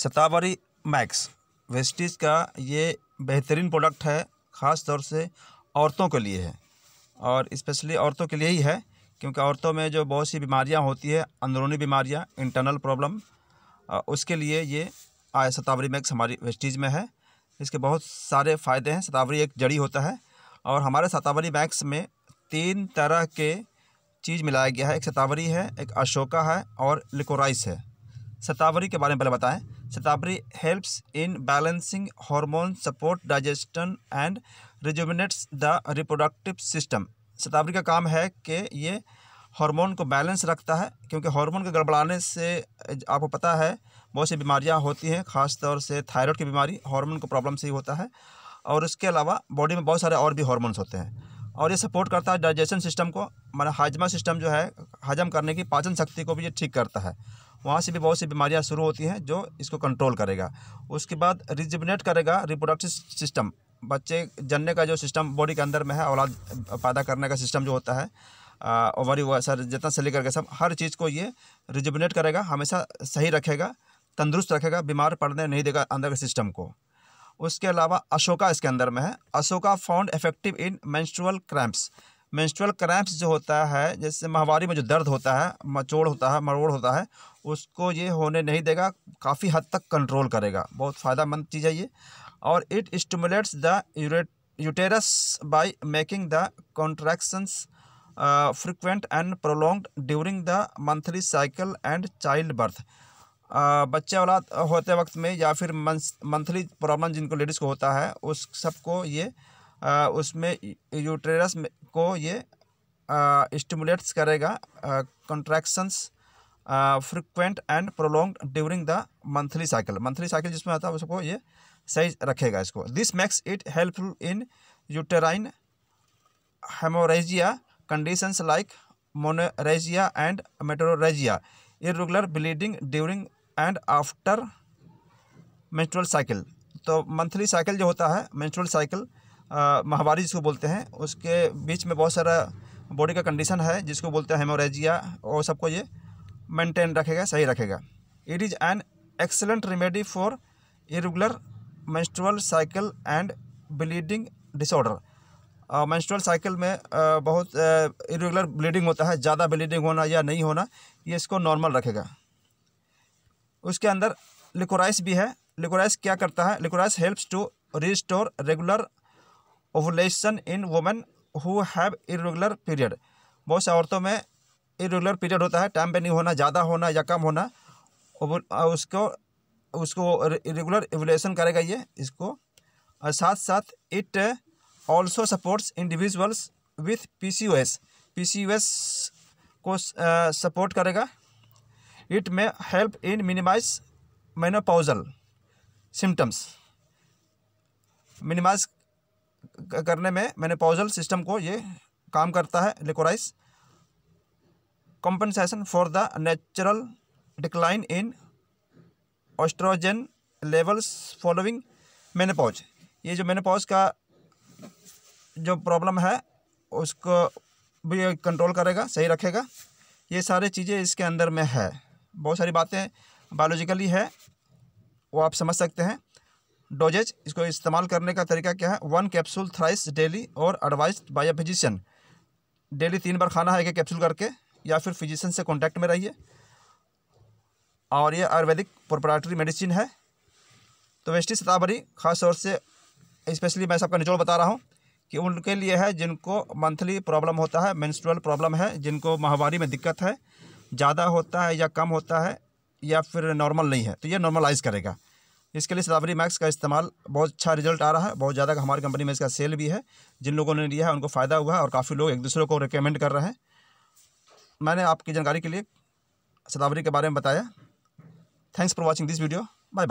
शतावरी max Vestige का ये बेहतरीन प्रोडक्ट है ख़ास तौर से औरतों के लिए है और इस्पेशली औरतों के लिए ही है क्योंकि औरतों में जो बहुत सी बीमारियां होती है अंदरूनी बीमारियां इंटरनल प्रॉब्लम उसके लिए ये आया शतावरी मैक्स हमारी वेस्टीज़ में है इसके बहुत सारे फ़ायदे हैं शतावरी एक जड़ी होता है और हमारे शतावरी मैक्स में तीन तरह के चीज़ मिलाया गया है एक शतावरी है एक अशोका है और लिकोराइस है शतावरी के बारे में पहले बताएँ Shatavari helps in balancing hormones, support digestion and rejuvenates the reproductive system शतावरी का काम है कि ये हार्मोन को बैलेंस रखता है क्योंकि हार्मोन के गड़बड़ाने से आपको पता है बहुत सी बीमारियां होती हैं खास तौर से थायराइड की बीमारी हार्मोन को प्रॉब्लम से ही होता है और उसके अलावा बॉडी में बहुत सारे और भी हार्मोन्स होते हैं और ये सपोर्ट करता है डाइजेशन सिस्टम को माना हाजमा सिस्टम जो है हजम करने की पाचन शक्ति को भी ये ठीक करता है वहाँ से भी बहुत सी बीमारियाँ शुरू होती हैं जो इसको कंट्रोल करेगा उसके बाद रिजिबनेट करेगा रिप्रोडक्टिव सिस्टम बच्चे जनने का जो सिस्टम बॉडी के अंदर में है औलाद पैदा करने का सिस्टम जो होता है ओवरी सर जितना से लेकर के सब हर चीज़ को ये रिजिबनेट करेगा हमेशा सही रखेगा तंदुरुस्त रखेगा बीमार पड़ने नहीं देगा अंदर के सिस्टम को उसके अलावा अशोका इसके अंदर में है Ashoka found effective in menstrual cramps menstrual cramps जो होता है जैसे माहवारी में जो दर्द होता है मचोड़ होता है मरोड़ होता है उसको ये होने नहीं देगा काफ़ी हद तक कंट्रोल करेगा बहुत फ़ायदेमंद चीज़ है ये और it stimulates the uterus by making the contractions frequent and prolong during the monthly cycle and childbirth बच्चे औलाद होते वक्त में या फिर मंथली प्रॉब्लम जिनको लेडीज़ को होता है उस सबको ये आ, उसमें यूट्रेरस को ये स्टिमुलेट्स करेगा contractions frequent and prolong during the monthly cycle monthly cycle जिसमें आता है उसको ये सही रखेगा इसको this makes it helpful in uterine haemorrhagia conditions like menorrhagia and metrorrhagia irregular bleeding during and after menstrual cycle तो मंथली साइकिल जो होता है मेंस्ट्रुअल साइकिल माहवारी जिसको बोलते हैं उसके बीच में बहुत सारा बॉडी का कंडीशन है जिसको बोलते हैं हेमोरेजिया और सबको ये मेंटेन रखेगा सही रखेगा it is an excellent remedy for irregular menstrual cycle and bleeding disorder menstrual cycle में uh, बहुत इरेगुलर uh, ब्लीडिंग होता है ज़्यादा ब्लीडिंग होना या नहीं होना ये इसको नॉर्मल रखेगा उसके अंदर लिकोराइस भी है लिकोराइस क्या करता है liquorice helps to restore regular ovulation in women who have irregular period बहुत से औरतों में इरेगुलर पीरियड होता है टाइम पे नहीं होना ज़्यादा होना या कम होना उसको उसको रेगुलर एवोलेशन करेगा ये इसको और साथ साथ it also supports individuals with PCOS S को सपोर्ट करेगा इट में help in minimize menopausal symptoms minimize करने में मैंने सिस्टम को ये काम करता है liquorice compensation for the natural decline in oestrogen levels following menopause ये जो मेनेपॉज का जो प्रॉब्लम है उसको भी कंट्रोल करेगा सही रखेगा ये सारी चीज़ें इसके अंदर में है बहुत सारी बातें बायोलॉजिकली है वो आप समझ सकते हैं डोजेज इसको इस्तेमाल करने का तरीका क्या है वन कैप्सूल थ्राइस डेली और advise by a physician daily तीन बार खाना है एक कैप्सूल करके या फिर फिजिशियन से कॉन्टैक्ट में रहिए और ये आयुर्वेदिक प्रोपराटरी मेडिसिन है तो वेस्टी शतावरी खास तौर से स्पेशली मैं सबका निचोड़ बता रहा हूँ कि उनके लिए है जिनको मंथली प्रॉब्लम होता है मेंस्ट्रुअल प्रॉब्लम है जिनको माहवारी में दिक्कत है ज़्यादा होता है या कम होता है या फिर नॉर्मल नहीं है तो ये नॉर्मलाइज करेगा इसके लिए शतावरी मैक्स का इस्तेमाल बहुत अच्छा रिजल्ट आ रहा है बहुत ज़्यादा हमारी कंपनी में इसका सेल भी है जिन लोगों ने लिया है उनको फ़ायदा हुआ है और काफ़ी लोग एक दूसरे को रिकमेंड कर रहे हैं मैंने आपकी जानकारी के लिए शतावरी के बारे में बताया thanks for watching this video